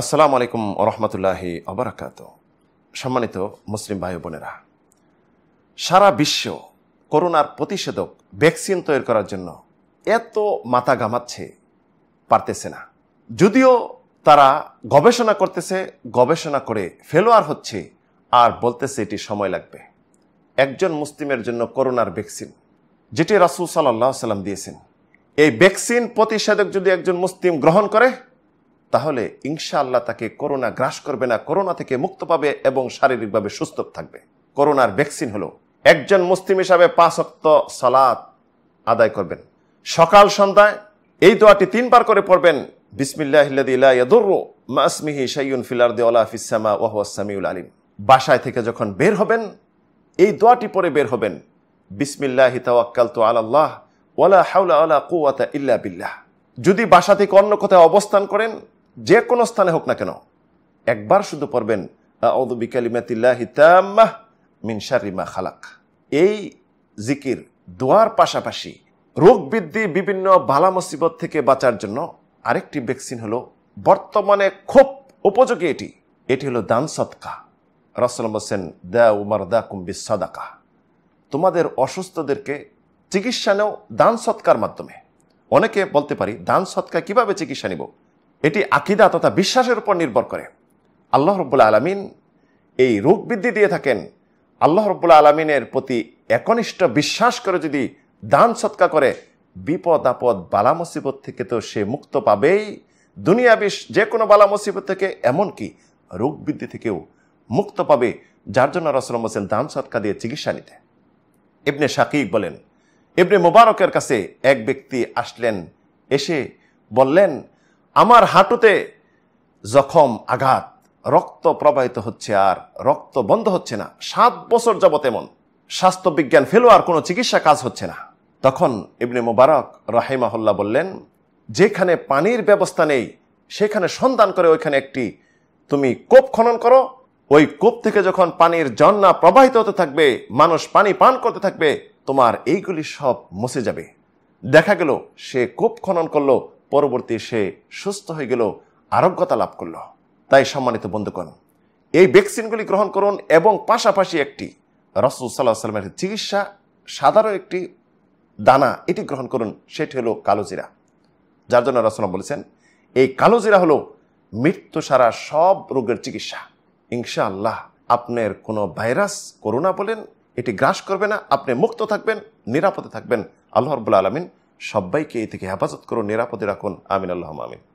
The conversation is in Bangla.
আসসালামু আলাইকুম রহমতুল্লাহি অবরাকাত সম্মানিত মুসলিম ভাই বোনেরা সারা বিশ্ব করোনার প্রতিষেধক ভ্যাকসিন তৈরি করার জন্য এত মাথা ঘামাচ্ছে পারতেছে না যদিও তারা গবেষণা করতেছে গবেষণা করে ফেলোয়ার হচ্ছে আর বলতেছে এটি সময় লাগবে একজন মুসলিমের জন্য করোনার ভ্যাকসিন যেটি রাসুল সাল্লাহ সাল্লাম দিয়েছেন এই ভ্যাকসিন প্রতিষেধক যদি একজন মুসলিম গ্রহণ করে তাহলে ইনশাআল্লাহ তাকে করোনা গ্রাস করবে না করোনা থেকে মুক্ত পাবে এবং শারীরিকভাবে সুস্থ থাকবে করোনার ভ্যাকসিন হলো একজন মুসলিম হিসাবে পাঁচ অক্ত সালাত আদায় করবেন সকাল সন্ধ্যায় এই দোয়াটি তিনবার করে পড়বেন আলিম বাসায় থেকে যখন বের হবেন এই দোয়াটি পরে বের হবেন বিসমিল্লাহি তাওয়াক্কাল তো ওয়ালা হাউলা কুয়াতা ইল্লা বিল্লাহ যদি বাসা থেকে অন্য কোথায় অবস্থান করেন যে কোনো স্থানে হোক না কেন একবার শুধু পড়বেন খালাক এই জিকির দোয়ার পাশাপাশি রোগ বৃদ্ধি বিভিন্ন ভালা মুসিবত থেকে বাঁচার জন্য আরেকটি ভ্যাকসিন হলো বর্তমানে খুব উপযোগী এটি এটি হলো দান সৎকা রসলম হোসেন দা উমার দা কুম্বি সদাকা তোমাদের অসুস্থদেরকে চিকিৎসা নেও দান সৎকার মাধ্যমে অনেকে বলতে পারি দান সৎকা কিভাবে চিকিৎসা নিব এটি আকিদা তথা বিশ্বাসের উপর নির্ভর করে আল্লাহ রব্বুল্লা আলমিন এই রোগ বৃদ্ধি দিয়ে থাকেন আল্লাহ রব্বুল্লা আলমিনের প্রতি একনিষ্ঠ বিশ্বাস করে যদি দান সৎকা করে বিপদ আপদ বালা মুসিবত থেকে তো সে মুক্ত পাবেই দুনিয়া বিশ যে কোনো বালা মুসিবত থেকে এমনকি রোগ বৃদ্ধি থেকেও মুক্ত পাবে যার জন্য রসল মোসেন দান সৎকা দিয়ে চিকিৎসা নিতে ইবনে শাকিব বলেন ইবনে মোবারকের কাছে এক ব্যক্তি আসলেন এসে বললেন আমার হাঁটুতে জখম আঘাত রক্ত প্রবাহিত হচ্ছে আর রক্ত বন্ধ হচ্ছে না সাত বছর যাবৎ এমন স্বাস্থ্যবিজ্ঞান ফেলো আর কোনো চিকিৎসা কাজ হচ্ছে না তখন ইবনে মুবারক রাহেমাহল্লা বললেন যেখানে পানির ব্যবস্থা নেই সেখানে সন্ধান করে ওইখানে একটি তুমি কোপ খনন করো ওই কূপ থেকে যখন পানির জন্না প্রবাহিত হতে থাকবে মানুষ পানি পান করতে থাকবে তোমার এইগুলি সব মসে যাবে দেখা গেল সে কূপ খনন করলো পরবর্তী সে সুস্থ হয়ে গেল আরোগ্যতা লাভ করল তাই সম্মানিত বন্ধুগণ এই ভ্যাকসিনগুলি গ্রহণ করুন এবং পাশাপাশি একটি রসুল সাল্লাহ সাল্লামের চিকিৎসা সাধারণ একটি দানা এটি গ্রহণ করুন সেটি হলো কালোজিরা যার জন্য রসনা বলেছেন এই কালোজিরা হলো মৃত্যু সারা সব রোগের চিকিৎসা ইনশা আল্লাহ আপনার কোনো ভাইরাস করোনা বলেন এটি গ্রাস করবে না আপনি মুক্ত থাকবেন নিরাপদে থাকবেন আল্লাহরবুল্লা আলমিন সবাইকে এ থেকে হেফাজত করুন নিরাপদে রাখুন আমিন আল্লাহ আমিন